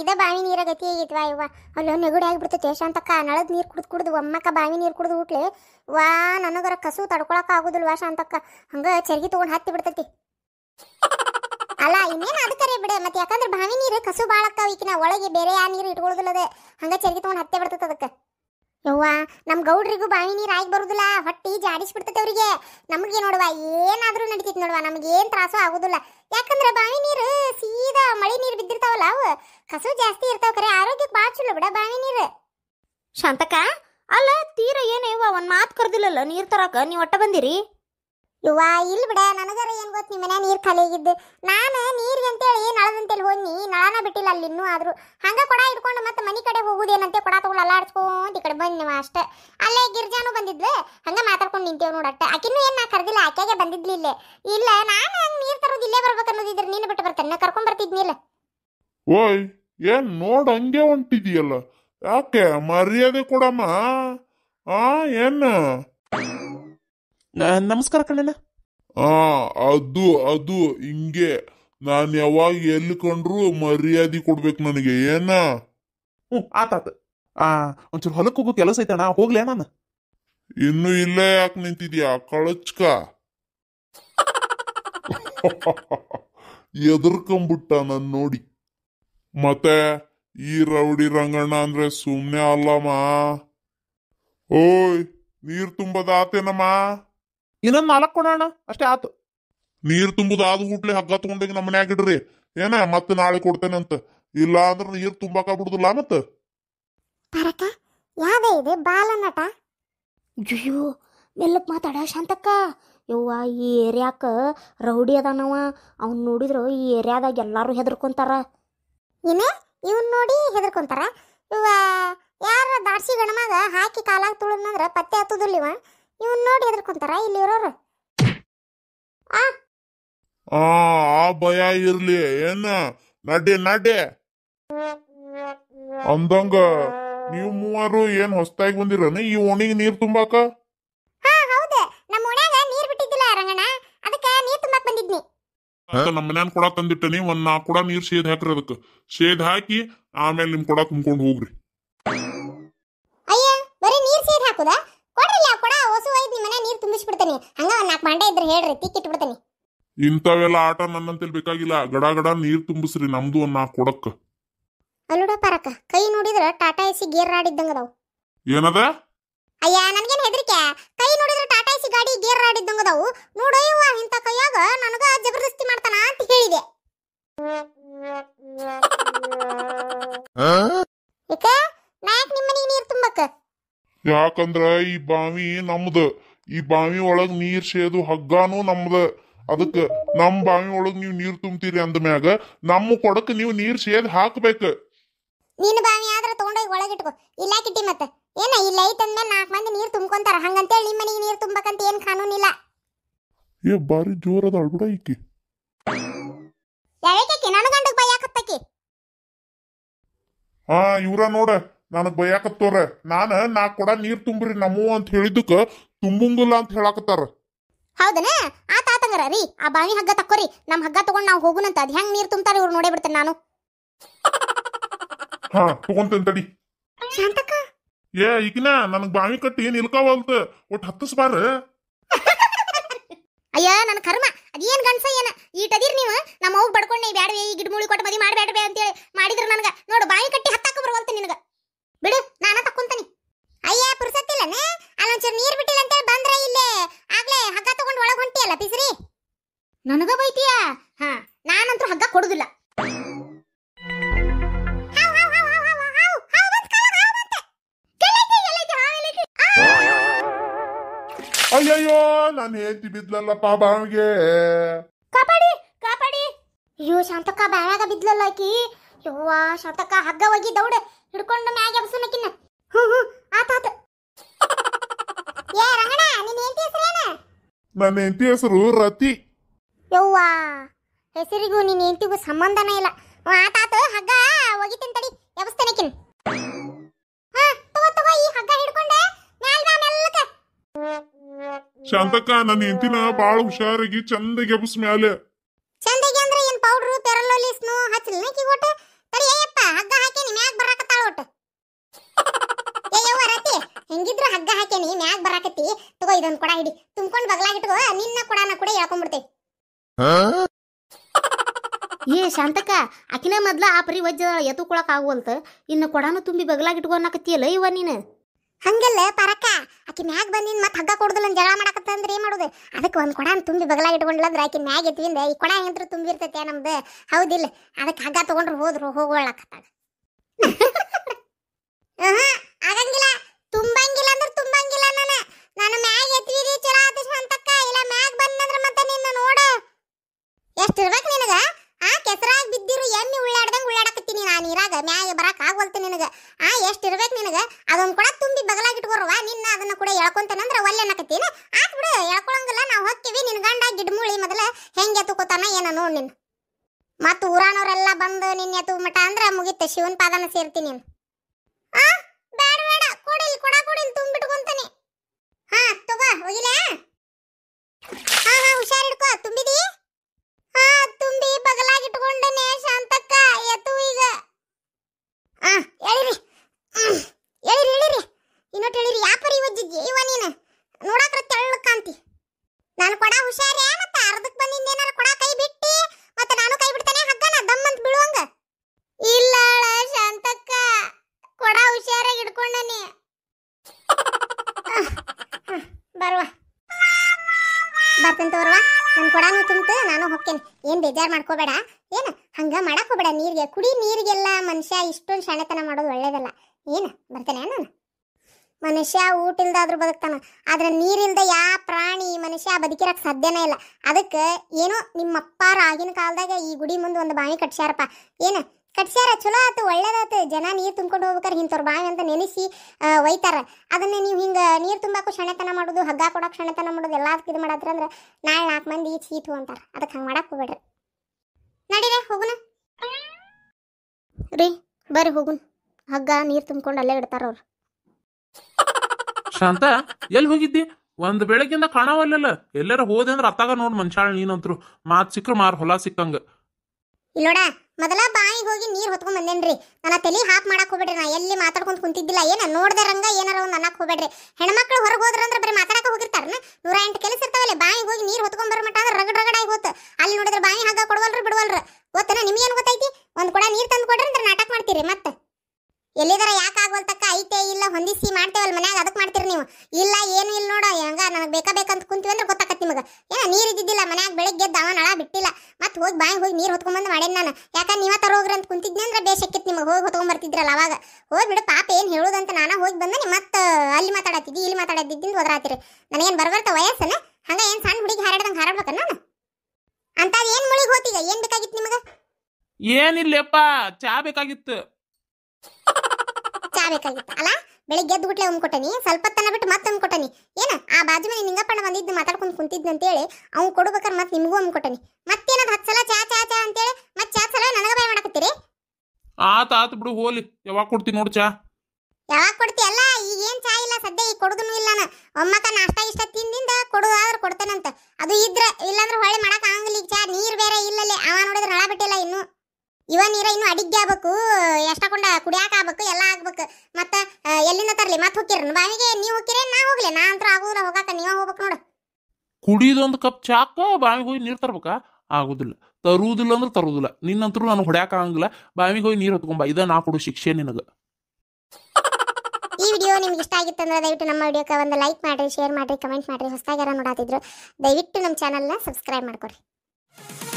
ಇದ ಬಾವಿ ನೀರ ಗತಿ ಆಗೈತ್ವಾ ಇವ್ವ ಅಲ್ಲೋ ನೆಗುಡಿ ಆಗಿಬಿಡ್ತೈತೆ ಶಾಂತಕ್ಕ ನಳದ ನೀರು ಕುಡಿದು ಕುಡ್ದು ಒಮ್ಮಕ್ಕ ಬಾವಿ ನೀರು ಕುಡಿದು ಹುಟ್ಲಿ ವಾ ನನಗರ ಕಸು ಆಗುದಿಲ್ಲ ವಾ ಶಾಂತಕ್ಕ ಹಂಗ ಚರ್ಗಿ ತಗೊಂಡು ಹತ್ತಿ ಬಿಡ್ತೈತಿ ಅಲ್ಲ ಇನ್ನೇನು ಅದಕ್ಕರೆ ಬಿಡ ಮತ್ತೆ ಯಾಕಂದ್ರೆ ಬಾವಿ ನೀರು ಕಸು ಭಾಳ ಈಕಿನ ಒಳಗೆ ಬೇರೆ ಯಾವ ನೀರು ಇಟ್ಕೊಳ್ಳೋದಿಲ್ಲದೆ ಹಂಗ ಚರ್ಗಿ ತಗೊಂಡು ಹತ್ತೆ ಬಿಡ್ತೈತೆ ಅದಕ್ಕೆ ಯವ್ವ ನಮ್ ಗೌಡ್ರಿಗೂ ಬಾವಿ ನೀರು ಆಗಿ ಬರುದಿಲ್ಲ ಹೊಟ್ಟಿ ಜಾಡಿಸ್ಬಿಡ್ತತೆ ಅವರಿಗೆ ನಮ್ಗೆ ನೋಡುವ ಏನಾದರೂ ನಡಿತೈತಿ ನೋಡುವ ನಮ್ಗೇನ್ ತ್ರಾಸು ಆಗುದಿಲ್ಲ ಯಾಕಂದ್ರೆ ಬಾವಿ ನೀರು ಸೀದಾ ಮಳಿ ನೀರು ಬಿದ್ದಿರ್ತಾವಲ್ಲ ಅವು ಕಸು ಜಾಸ್ತಿ ಇರ್ತಾವ ಕರೆ ಆರೋಗ್ಯಕ್ಕೆ ಭಾಳ ಚಲೋ ಬಿಡ ಬಾವಿ ನೀರು ಶಾಂತಕ ಅಲ್ಲ ತೀರ ಏನೇವ ಒಂದು ಮಾತು ಕರೆದಿಲ್ಲಲ್ಲ ನೀರ್ ತರಾಕ ನೀವು ಒಟ್ಟ ಬಂದಿರಿ ಯವ್ವ ಇಲ್ಲಿ ಬಿಡ ನನಗರ ಏನು ಗೊತ್ತು ನಿಮ್ಮ ನೀರು ಖಾಲಿಯಾಗಿದ್ದು ಖಾಲಿ ಆಗಿದ್ದು ನಾನು ನೀರಿಗೆ ಅಂತೇಳಿ ನಳದಂತೇಳಿ ಹೋಗಿ ಬಿಟ್ಟಿಲ್ಲ ಅಲ್ಲಿ ಇನ್ನೂ ಆದರೂ ಹಂಗೆ ಕೊಡ ಇಟ್ಕೊಂಡು ಮತ್ತೆ ಮನೆ ಕಡೆ ಹೋಗುದೇನಂತೆ ಕೊಡ ತಗೊಂಡು ಅಲ್ಲಾಡ್ಸ್ಕೊಂತ ಈ ಕಡೆ ಬಂದಿವ ಅಷ್ಟೇ ಅಲ್ಲೇ ಗಿರ್ಜಾನು ಬಂದಿದ್ವೆ ಹಂಗೆ ಮಾತಾಡ್ಕೊಂಡು ನಿಂತೇವು ನೋಡಟ್ಟೆ ಆಕಿನೂ ಏನು ನಾ ಕರೆದಿಲ್ಲ ಆಕೆಗೆ ಬಂದಿದ್ಲಿ ಇಲ್ಲೇ ಇಲ್ಲ ನಾನು ಹಂಗೆ ನೀರು ತರೋದು ಇಲ್ಲೇ ಬರ್ಬೇಕು ಅನ್ನೋದಿದ್ರೆ ನೀನು ಬಿಟ್ಟು ಬರ್ತೇನೆ ನಾ ಕರ್ಕೊಂಡು ಬರ್ತಿದ್ನಿಲ್ಲ ಓಯ್ ಏನ್ ನೋಡ್ ಹಂಗೆ ಹೊಂಟಿದೀಯಲ್ಲ ಯಾಕೆ ಮರ್ಯಾದೆ ಕೊಡಮ್ಮ ಆ ಏನ ನಮಸ್ಕಾರ ಕಣ್ಣ ಆ ಅದು ಅದು ಹಿಂಗೆ ನಾನು ಯಾವಾಗ ಎಲ್ಲಿ ಕಂಡ್ರು ಮರ್ಯಾದೆ ಕೊಡ್ಬೇಕು ನನಗೆ ಏನ ಹ್ಞೂ ಆತಾತ ಆ ಒಂಚೂರು ಹೊಲಕ್ಕೆ ಹೋಗೋ ಕೆಲಸ ಐತಣ್ಣ ಹೋಗ್ಲೇ ನಾನು ಇನ್ನು ಇಲ್ಲೇ ಯಾಕೆ ನಿಂತಿದ್ಯಾ ಕಳಚ್ಕ ಎದುರ್ಕೊಂಬಿಟ್ಟ ನನ್ ನೋಡಿ ಮತ್ತೆ ಈ ರೌಡಿ ರಂಗಣ್ಣ ಅಂದ್ರೆ ಸುಮ್ನೆ ಅಲ್ಲಮ್ಮ ಓಯ್ ನೀರ್ ತುಂಬದ ಆತೇನಮ್ಮ ಇನ್ನೊಂದ್ ನಾಲ್ಕು ಕೊಡೋಣ ಅಷ್ಟೇ ಆತು ನೀರ್ ತುಂಬುದು ಆದ ಕೂಡ್ಲೆ ಹಗ್ಗ ತಗೊಂಡೋಗಿ ನಮ್ಮ ಮನ್ಯಾಗ ಏನ ಮತ್ತೆ ನಾಳೆ ಕೊಡ್ತೇನೆ ಅಂತ ಇಲ್ಲ ಅಂದ್ರ ನೀರ್ ತುಂಬಾಕ ಬಿಡುದಿಲ್ಲ ಮತ್ತ ತಾರಕ ಯಾವ್ದ ಇದು ಬಾಲನಟ ಅಯ್ಯೋ ಮೆಲ್ಲಕ್ ಮಾತಾಡ ಶಾಂತಕ್ಕ ಯವ್ವ ಈ ಏರಿಯಾಕ ರೌಡಿ ಅದಾನವ ಅವ್ನ ನೋಡಿದ್ರು ಈ ಏರಿಯಾದಾಗ ಎಲ್ಲಾರು ಹೆದರ್ಕೊಂತಾರ ಏನೇ ಇವನ್ ನೋಡಿ ಹೆದರ್ಕೊಂತಾರ ಇವ ಯಾರ ದಾಡ್ಸಿ ಗಣಮಾಗ ಹಾಕಿ ಕಾಲಾಗ ತುಳಿದ್ನಂದ್ರ ಪತ್ತೆ ಹತ್ತದಿಲ್ಲ ಇವ ಇವನ್ ನೋಡಿ ಹೆದರ್ಕೊಂತಾರ ಇಲ್ಲಿರೋರು ಆ ಆ ಆ ಭಯ ಇರ್ಲಿ ಏನು ನಡಿ ನಡಿ ಅಂದಂಗ ನೀವು ಮೂವರು ಏನು ಹೊಸ್ತಾಗಿ ಬಂದಿರನ ಈ ಓಣಿಗೆ ನೀರು ತುಂಬಾಕ ಹಾ ಹೌದು ನಮ್ಮ ಓಣ್ಯಾಗ ನೀರ್ ಬಿಟ್ಟಿದ್ದಿಲ್ಲ ರಂಗಣ್ಣ ಅದಕ್ಕೆ ನೀರ್ ತುಂಬಾಕ್ ಬಂದಿದ್ನಿ ನಮ್ಮ ಮನ್ಯಾನ್ ಕೊಡ ತಂದಿಟ್ಟನಿ ಒಂದು ನಾ ಕೊಡ ನೀರು ಸೇದು ಹಾಕ್ರಿ ಅದಕ್ಕೆ ಸೇದು ಹಾಕಿ ಆಮೇಲೆ ನಿಮ್ಮ ಕೊಡ ತುಂಬ್ಕೊಂಡು ಹೋಗ್ರಿ ಅಯ್ಯ ಬರೀ ನೀರ್ ಸೇದ್ ಹಾಕುದಾ ಕೊಡ್ರಿ ಕೊಡ ಹೊಸು ಐದ್ ನಿಮ್ಮ ಮನೆ ನೀರ್ ತುಂಬಿಸ್ಬಿಡ್ತೇನೆ ಹಂಗ ಒಂದ್ ನಾಲ್ಕು ಬಾಂಡೆ ಇದ್ರೆ ಹೇಳ್ರಿ ತಿಕ್ಕಿಟ್ಬಿಡ್ತೇನೆ ಇಂಥವೆಲ್ಲ ಆಟ ನನ್ನಂತೇಳಿ ಬೇಕಾಗಿಲ್ಲ ಗಡ ಗಡ ನೀರ್ ತುಂಬಿಸ್ರಿ ನಮ್ದು ಒಂದ್ ನಾ ಕೊಡಕ್ಕ ಪರಕ ಕೈ ನೋಡಿದ್ರ ಟಾಟಾ ಎಸಿ ಗೇರ್ ರಾಡ್ ಇದ್ದಂಗ ಅದಾವ ಏನದ ಅಯ್ಯ ನನ್ಗೇನ್ ಹೆದರಿಕೆ ಕೈ ನೋಡಿದ್ರ ಟಾಟಾ ಎಸಿ ಗಾಡಿ ಗೇರ್ ರಾಡ್ ಇದ್ದಂಗ ಅದಾವು ನೋಡಯ್ಯವ್ವ ಇಂಥ ಕೈಯಾಗ ನನಗ ಜಬರ್ದಸ್ತಿ ಮಾಡ್ತಾನ ಅಂತ ಹೇಳಿದೆ ಏಕ ನಾಯಕ್ ನಿಮ್ಮನಿ ನೀರ್ ತುಂಬಕ್ಕ ಯಾಕಂದ್ರ ಈ ಬಾವಿ ನಮ್ಮದು ಈ ಬಾವಿ ಒಳಗ್ ನೀರ್ ಸೇದು ಹಗ್ಗಾನು ನಮ್ದ ಅದಕ್ಕೆ ನಮ್ಮ ಬಾವಿಯೊಳಗೆ ನೀವು ನೀರು ನೀರ್ ತುಂಬ್ತೀರಿ ಅಂದ ಮ್ಯಾಗ ನಮ್ಮ ಕೊಡಕ್ ನೀವು ನೀರ್ ಸೇದ್ ಹಾಕ್ಬೇಕ ನಿನ್ನ ಬಾವಿ ಆದ್ರೆ ತಗೊಂಡೋಗಿ ಒಳಗಿಟ್ಕೋ ಇಲ್ಲ ಕಿಟ್ಟಿ ಮತ್ತೆ ಏನ ಇಲ್ಲ ಐತಂದ್ಮೇಲೆ ನಾಲ್ಕು ಮಂದಿ ನೀರ್ ತುಂಬ್ಕೊಂತಾರ ಹಂಗಂತೇಳಿ ನಿಮ್ಮ ಮನೆಗೆ ನೀರ್ ತುಂಬಕಂತ ಏನ್ ಕಾನೂನ್ ಇಲ್ಲ ಏ ಬಾರಿ ಜೋರದ ಅಳ್ಬಿಡ ಈಕಿ ಯಾಕೆ ನನ್ನ ಗಂಡಗ್ ಬೈಯಾಕತ್ತಕಿ ಹಾ ಇವ್ರ ನೋಡ ನನಗೆ ಬೈಯಾಕತ್ತೋರ ನಾನು ನಾ ಕೊಡ ನೀರ್ ತುಂಬ್ರಿ ನಮ್ಮು ಅಂತ ಹೇಳಿದ್ದಕ್ಕೆ ತುಂಬಂಗಿಲ್ಲ ಅಂತ ಹೇಳಾಕತ್ತಾರ ಹೌದನೇ ಆತ ಆತಂಗರ ರೀ ಆ ಬಾವಿ ಹಗ್ಗ ತಕ್ಕೋರಿ ನಮ್ಮ ಹಗ್ಗ ತಗೊಂಡ್ ನಾವು ಹೋಗುನಂತ ಅದ್ ಹೆಂಗ್ ನೀರ್ ತುಂಬ್ತಾರ ಇವ್ರು ನೋಡೇ ಬಿಡ್ತೇನೆ ನಾನು ಹಾ ತಗೊಂತೇನ್ ತಡಿ ಶಾಂತಕ್ಕ ಏ ಈಗಿನ ನನಗ್ ಬಾವಿ ಕಟ್ಟಿ ಏನ್ ಇಲ್ಕಾವಲ್ತ ಒಟ್ ಹತ್ತಿಸ್ಬಾರ ಅಯ್ಯ ನನ್ನ ಕರ್ಮ ಅದೇನ್ ಗಂಡ್ಸ ಏನ ಈಟದಿರ್ ನೀವು ನಮ್ಮ ಅವ್ಗ ಬಡ್ಕೊಂಡೆ ಬ್ಯಾಡವೇ ಈ ಗಿಡ ಮೂಳಿ ಕೊಟ್ಟು ಮದಿ ಮಾಡಬೇಡ್ರಿ ಅಂತೇಳಿ ಮಾಡಿದ್ರ ನನಗ ಅಯ್ಯಯ್ಯೋ ನಾನು ಹೇಳ್ತಿ ಬಿದ್ಲಲ್ಲಪ್ಪ ಬಾವಿಗೆ ಕಾಪಾಡಿ ಕಾಪಾಡಿ ಅಯ್ಯೋ ಶಾಂತಕ್ಕ ಬಾಯಾಗ ಬಿದ್ಲಲ್ಲ ಆಕಿ ಯವ್ವ ಶಾಂತಕ್ಕ ಹಗ್ಗ ಹೋಗಿ ದೌಡ ಹಿಡ್ಕೊಂಡು ಮ್ಯಾಗ ಎಬ್ಸನಕಿನ್ನ ಹ್ಞೂ ಹ್ಞೂ ಆತ ಆತ ಏ ರಂಗಣ ನಿನ್ನ ಹೆಂಡತಿ ಹೆಸರೇನ ನನ್ನ ಹೆಂಡತಿ ಹೆಸರು ರತಿ ಯವ್ವ ಹೆಸರಿಗೂ ನಿನ್ನ ಹೆಂಡತಿಗೂ ಸಂಬಂಧನೇ ಇಲ್ಲ ಆತ ಆತ ಹಗ್ಗ ಹೋಗಿ ತಿಂತಡಿ ಎಬ್ಸ್ತನಕಿನ್ ಶಾಂತಕ್ಕ ನನ್ನ ಹೆಂಡತಿನ ಬಾಳ ಹುಷಾರಾಗಿ ಚಂದ ಗೆಬಸ್ ಮ್ಯಾಲೆ ಚಂದಗೆ ಅಂದ್ರೆ ಏನ್ ಪೌಡರ್ ಪೆರಲೋಲಿಸ್ ಸ್ನೋ ಹಚ್ಚಲಿ ನಿಕಿ ಒಟ್ಟ ತಡಿ ಹಗ್ಗ ಹಾಕೇನಿ ಮ್ಯಾಗ್ ಬರಾಕತ್ತಾಳ ಒಟ್ಟ ಏಯವ್ವ ರತಿ ಹೆಂಗಿದ್ರು ಹಗ್ಗ ಹಾಕೇನಿ ಮ್ಯಾಗ್ ಬರಾಕತ್ತಿ ತಗೋ ಇದೊಂದ್ ಕೊಡ ಹಿಡಿ ತುಂಬ್ಕೊಂಡ್ ಬಗಲಾಗಿಟ್ಕೋ ನಿನ್ನ ಕೊಡನ ಕೂಡ ಹೇಳ್ಕೊಂಡ್ಬಿಡ್ತೇವೆ ಏ ಶಾಂತಕ್ಕ ಅಕಿನ ಮೊದ್ಲ ಆ ಪರಿ ವಜ್ಜದ ಎತ್ತು ಕೊಡಕ್ ಆಗುವಲ್ತ ಇನ್ನು ಕೊಡಾನು ತುಂಬಿ ಬಗಲಾಗಿಟ್ಕೋ ಅನ್ನಕತ್ತಿಯಲ್ಲ ಇವ ನೀನು ಹಂಗಲ್ಲ ಪರಕ್ಕ ಆಕಿ ಮ್ಯಾಗ ಬಂದಿನ ಮತ್ತೆ ಹಗ್ಗ ಕೊಡ್ದಲ್ಲ ಒಂದು ಜಗಳ ಮಾಡಕತ್ತಂದ್ರೆ ಏನು ಮಾಡೋದು ಅದಕ್ಕೆ ಒಂದು ಕೊಡ ತುಂಬಿ ಬಗಲಾಗ ಇಟ್ಕೊಂಡ್ಲಂದ್ರೆ ಆಕಿ ಮ್ಯಾಗ ಎತ್ವಿಂದ ಈ ಕೊಡ ಹೆಂತ್ರ ತುಂಬಿರ್ತೈತೆ ನಮ್ದು ಹೌದಿಲ್ಲ ಅದಕ್ಕೆ ಹಗ್ಗ ತಗೊಂಡ್ರೆ ಹೋದ್ರು ಹೋಗೋಳಕತ್ತಾಳ ಆಗಂಗಿಲ್ಲ ತುಂಬಂಗಿಲ್ಲ ಅಂದ್ರೆ ತುಂಬಂಗಿಲ್ಲ ನಾನು ನಾನು ಮ್ಯಾಗ ಎತ್ವಿರಿ ಚಲೋ ಆತಸ್ ಇಲ್ಲ ಮ್ಯಾಗ ಬಂದಂದ್ರೆ ಮತ್ತೆ ನಿನ್ನ ನೋಡು ಎಷ್ಟು ಇರ್ಬೇಕು ನಿನಗೆ ಆ ಕೆಸರಾಗಿ ಬಿದ್ದಿರು ಎಮ್ಮಿ ಉಳ್ಳಾಡ್ದಂಗೆ ಉಳ್ಳಾಡಕತ್ತೀನಿ ನಾನು ನೀರಾಗ ಮ್ಯಾಗ ಬರಕ್ ಆಗ್ವಲ್ತು ನಿನಗೆ ಆ ಎಷ್ಟು ಇರ್ಬೇಕು ನಿನಗೆ ಅದೊಂದು ಕೂಡ ತುಂಬಿ ಬಗಲಾಗಿ ಇಟ್ಕೊರವ ನಿನ್ನ ಅದನ್ನ ಕೂಡ ಅಂದ್ರೆ ಒಲ್ಲೆ ಅನ್ನಕತ್ತೀನಿ ಆತ್ ಬಿಡು ಎಳ್ಕೊಳಂಗಿಲ್ಲ ನಾವು ಹೊಕ್ಕಿವಿ ನಿನ್ ಗಂಡ ಗಿಡ್ಮುಳಿ ಮೊದಲ ಹೆಂಗೆ ಎತ್ತುಕೋತಾನ ಏನೋ ನೋಡಿ ನಿನ್ ಮತ್ತು ಊರಾನವರೆಲ್ಲ ಬಂದು ನಿನ್ನ ಎತ್ತು ಮಠ ಅಂದ್ರೆ ಮುಗೀತೆ ಶಿವನ್ ಪಾದನ ಸೇರ್ತೀನಿ ಆ ಕೊಡ ಹುಷಾರೇ ಮತ್ತ ಅರ್ಧಕ್ ಬಂದಿದ್ದ ಕೊಡ ಕೈ ಬಿಟ್ಟಿ ಮತ್ತ ನಾನು ಕೈ ಬಿಡ್ತಾನೆ ಹಗ್ಗನ ದಮ್ ಅಂತ ಬೀಳುವಂಗ ಶಾಂತಕ್ಕ ಕೊಡ ಹುಷಾರಾಗಿ ಹಿಡ್ಕೊಂಡನಿ ಬರುವ ಬರ್ತಂತ ಬರುವ ನಾನು ಕೊಡಾನು ತುಂಬ್ತು ನಾನು ಹೋಗ್ತೇನೆ ಏನು ಬೇಜಾರು ಮಾಡ್ಕೋಬೇಡ ಏನು ಹಂಗ ಮಾಡಕ್ ಹೋಗಬೇಡ ನೀರಿಗೆ ಕುಡಿ ನೀರಿಗೆಲ್ಲ ಮನುಷ್ಯ ಇಷ್ಟೊಂದು ಶಾಣೆತನ ಮಾಡೋದು ಒಳ್ಳೇದಲ್ಲ ಏನು ಬರ್ತೇನೆ ನಾನು ಮನುಷ್ಯ ಊಟ ಬದುಕ್ತಾನ ಆದ್ರೆ ನೀರಿಲ್ದ ಯಾ ಪ್ರಾಣಿ ಮನುಷ್ಯ ಬದುಕಿರಕ್ ಸಾಧ್ಯನೇ ಇಲ್ಲ ಅದಕ್ಕೆ ಏನೋ ನಿಮ್ಮಪ್ಪಾರ ಆಗಿನ ಕಾಲದಾಗ ಈ ಗುಡಿ ಮುಂದೆ ಒಂದು ಬಾವಿ ಕಟ್ಸ್ಯಾರಪ್ಪ ಏನು ಕಟ್ಸ್ಯಾರ ಚಲೋ ಆತು ಒಳ್ಳೇದಾತು ಜನ ನೀರು ತುಂಬಿಕೊಂಡು ಹೋಗ್ಬೇಕಾರೆ ಇಂಥವ್ರ ಬಾವಿ ಅಂತ ನೆನೆಸಿ ಒಯ್ತಾರ ಅದನ್ನ ನೀವು ಹಿಂಗೆ ನೀರು ತುಂಬಾಕು ಶಣೆತನ ಮಾಡೋದು ಹಗ್ಗ ಕೊಡೋಕೆ ಶಣೆತನ ಮಾಡೋದು ಎಲ್ಲಾ ಇದು ಮಾಡತ್ರ ಅಂದ್ರೆ ನಾಳೆ ನಾಲ್ಕು ಮಂದಿ ಚೀತು ಅಂತಾರ ಅದಕ್ಕೆ ಹಂಗೆ ಮಾಡಕ್ಕೆ ಹೋಗ್ಬೇಡ್ರಿ ನಡೀರಿ ಹೋಗುಣ ರೀ ಬರ್ರಿ ಹೋಗುನ್ ಹಗ್ಗ ನೀರು ತುಂಬಿಕೊಂಡು ಅಲ್ಲೇ ಇಡ್ತಾರ ಅವ್ರು ಶಾಂತ ಎಲ್ಲಿ ಹೋಗಿದ್ದಿ ಒಂದ್ ಬೆಳಗ್ಗಿಂದ ಕಾಣವಲ್ಲ ಎಲ್ಲರೂ ಹೋದೆ ಅಂದ್ರ ಅತ್ತಾಗ ನೋಡ್ ಮನ್ಷಾಳ್ ನೀನಂತ್ರು ಮಾತ್ ಸಿಕ್ಕ್ರ ಮಾರ್ ಹೊಲ ಸಿಕ್ಕಂಗ ಇಲ್ಲೋಡ ಮೊದಲ ಬಾಯಿಗೆ ಹೋಗಿ ನೀರ್ ಹೊತ್ಕೊಂಡ್ ಬಂದೇನ್ರಿ ನನ್ನ ತಲೆ ಹಾಕ್ ಮಾಡಕ್ ಹೋಗ್ಬೇಡ್ರಿ ನಾ ಎಲ್ಲಿ ಮಾತಾಡ್ಕೊಂಡ್ ಕುಂತಿದ್ದಿಲ್ಲ ಏನ ನೋಡ್ದೆ ರಂಗ ಏನಾರ ಒಂದ್ ಅನ್ನಕ್ ಹೋಗ್ಬೇಡ್ರಿ ಹೆಣ್ಮಕ್ಳು ಹೊರಗೆ ಹೋದ್ರ ಬರಿ ಬರೀ ಮಾತಾಡಕ ಹೋಗಿರ್ತಾರ ನೂರ ಎಂಟು ಕೆಲಸ ಇರ್ತಾವಲ್ಲ ಬಾಯಿಗೆ ಹೋಗಿ ನೀರ್ ಹೊತ್ಕೊಂಡ್ ಬರೋ ಮಟ್ಟ ರಗಡ ರಗಡ್ ರಗಡ್ ಆಗಿ ಅಲ್ಲಿ ನೋಡಿದ್ರೆ ಬಾಯಿ ಹಾಗ ಕೊಡವಲ್ರಿ ಬಿಡವಲ್ರ ಗೊತ್ತನ ನಿಮ್ಗೇನ್ ಗೊತ್ತೈತಿ ಒಂದ್ ಕೂಡ ನೀರ್ ತಂದು ಕೊಡ್ರಿ ಅಂದ್ರೆ ನಾಟಕ ಮಾಡ್ತೀರಿ ಮತ್ತೆ ಎಲ್ಲಿದಾರ ಯಾಕೆ ಆಗೋಲ್ತಕ್ಕ ಐತೆ ಇಲ್ಲ ಹೊಂದಿಸಿ ಮಾಡ್ತೇವಲ್ಲ ಮನ್ಯಾಗ ಅದಕ್ಕೆ ಮಾಡ್ತೀರಿ ನೀವು ಇಲ್ಲ ಏನು ಇಲ್ಲ ನೋಡ ಹೆಂಗ ನನಗೆ ಬೇಕಾ ಬೇಕಂತ ಕುಂತೀವಿ ಅಂದ್ರೆ ಗೊತ್ತಾಕತ್ತೆ ನಿಮಗೆ ಏನ ನೀರು ಇದ್ದಿದ್ದಿಲ್ಲ ಮನ್ಯಾಗ ಬೆಳಿಗ್ಗೆ ಎದ್ದು ಅವ ನಳ ಬಿಟ್ಟಿಲ್ಲ ಮತ್ತೆ ಹೋಗಿ ಬಾಯಿ ಹೋಗಿ ನೀರು ಹೊತ್ಕೊಂಬಂದು ಮಾಡೇನಿ ನಾನು ಯಾಕಂದ್ರೆ ನೀವ ತರೋಗ್ರಿ ಅಂತ ಕುಂತಿದ್ನಿ ಅಂದ್ರೆ ಬೇಶಕ್ಕಿತ್ತು ನಿಮಗೆ ಹೋಗಿ ಹೊತ್ಕೊಂಬರ್ತಿದ್ರಲ್ಲ ಅವಾಗ ಹೋಗಿ ಬಿಡು ಪಾಪ ಏನು ಹೇಳುದಂತ ನಾನು ಹೋಗಿ ಬಂದ ನಿಮ್ಮ ಮತ್ತೆ ಅಲ್ಲಿ ಮಾತಾಡತ್ತಿದ್ದಿ ಇಲ್ಲಿ ಮಾತಾಡತ್ತಿದ್ದಿಂದ ಹೋದ್ರಾತಿರಿ ನನಗೇನು ಬರಬರ್ತ ವಯಸ್ಸನ ಹಂಗೆ ಏನು ಸಣ್ಣ ಹುಡುಗಿ ಹಾರಾಡ್ದಂಗೆ ಹಾರಾಡ್ಬೇಕ ನಾನು ಅಂತ ಏನು ಮುಳಿಗೆ ಹೋತಿಗ ಏನು ಬೇಕಾಗಿತ್ತು ನಿಮಗೆ ಏನಿಲ್ಲಪ್ಪ ಚಾ ಬೇಕಾಗಿತ್ತು ಆಗಬೇಕಾಗಿತ್ತು ಅಲ್ಲ ಬೆಳಿಗ್ಗೆ ಎದ್ದು ಬಿಟ್ಲೆ ಒಮ್ಮೆ ಕೊಟ್ಟನಿ ಸ್ವಲ್ಪ ತನ ಬಿಟ್ಟು ಮತ್ತೆ ಒಮ್ಮೆ ಕೊಟ್ಟನಿ ಏನ ಆ ಬಾಜು ಮನೆ ನಿಂಗಪ್ಪಣ್ಣ ಬಂದಿದ್ದು ಮಾತಾಡ್ಕೊಂಡು ಕುಂತಿದ್ದಂತೇಳಿ ಅಂತೇಳಿ ಅವ್ನು ಕೊಡ್ಬೇಕಾರೆ ಮತ್ತೆ ನಿಮಗೂ ಒಮ್ಮೆ ಕೊಟ್ಟನಿ ಮತ್ತೇನದು ಹತ್ತು ಸಲ ಚಾ ಚಾ ಚಾ ಅಂತೇಳಿ ಮತ್ತೆ ಚಾ ಸಲ ನನಗೆ ಬಾಯ್ ಮಾಡಕತ್ತೀರಿ ಆತ ಆತ ಬಿಡು ಹೋಲಿ ಯಾವಾಗ ಕೊಡ್ತೀನಿ ನೋಡು ಚಾ ಯಾವಾಗ ಅಲ್ಲ ಈಗ ಏನು ಚಾ ಇಲ್ಲ ಸದ್ಯ ಈಗ ಕೊಡೋದೂ ಇಲ್ಲ ನಾನು ಒಮ್ಮಕ್ಕ ನಾಷ್ಟ ಇಷ್ಟ ತಿಂದಿಂದ ಕೊಡೋದಾದ್ರೆ ಕೊಡ್ತೇನಂತ ಅದು ಇದ್ರೆ ಇಲ್ಲಾಂದ್ರೆ ಹೊಳೆ ಮಾಡಕ್ ಆಗಂಗಿಲ್ಲ ಈಗ ಚಾ ನೀರು ಬೇರೆ ಇಲ್ಲಲ್ಲಿ ಅವ ನೋಡಿದ್ರೆ ಹಳ ಬಿಟ್ಟಿಲ್ಲ ಇನ್ನು ಇವ ನೀರ ಇನ್ನು ಅಡಿಗೆ ಆಗ್ಬೇಕು ಎಷ್ಟಕೊಂಡ ಕುಡಿಯಾಕ ಆಗ್ಬೇಕು ಎಲ್ಲ ಆಗ್ಬೇಕು ಮತ್ತ ಎಲ್ಲಿಂದ ತರ್ಲಿ ಮತ್ತೆ ಹೋಗಿರ ಬಾವಿಗೆ ನೀವು ಹೋಗಿರೇ ನಾ ಹೋಗ್ಲಿ ನಾ ಅಂತ ಆಗುದಿಲ್ಲ ಹೋಗಾಕ ನೀವ ಹೋಗ್ಬೇಕು ನೋಡು ಕುಡಿದೊಂದು ಕಪ್ ಚಾಕ ಬಾವಿಗೆ ಹೋಗಿ ನೀರು ತರ್ಬೇಕು ಆಗುದಿಲ್ಲ ತರುವುದಿಲ್ಲ ಅಂದ್ರೆ ತರುವುದಿಲ್ಲ ನಿನ್ನಂತರೂ ನಾನು ಹೊಡ್ಯಾಕ ಆಗಂಗಿಲ್ಲ ಬಾವಿಗೆ ಹೋಗಿ ನೀರು ಹೊತ್ಕೊಂಬ ಇದ ನಾ ಕೊಡು ಶಿಕ್ಷೆ ನಿನಗೆ ಈ ವಿಡಿಯೋ ನಿಮ್ಗೆ ಇಷ್ಟ ಆಗಿತ್ತು ಅಂದ್ರೆ ದಯವಿಟ್ಟು ನಮ್ಮ ವಿಡಿಯೋಕ್ಕೆ ಒಂದು ಲೈಕ್ ಮಾಡಿರಿ ಶೇರ್ ಮಾಡಿರಿ ಕಮೆಂಟ್ ಮಾಡಿರಿ ಹೊಸದಾಗಿ ಯಾರು ನೋಡಾತಿದ್ರು ದಯವಿಟ್ಟು ನಮ್ಮ ಚಾನಲ್ನ ಸಬ್ಸ್ಕ್ರೈಬ್ ಮಾಡ್ಕೊರಿ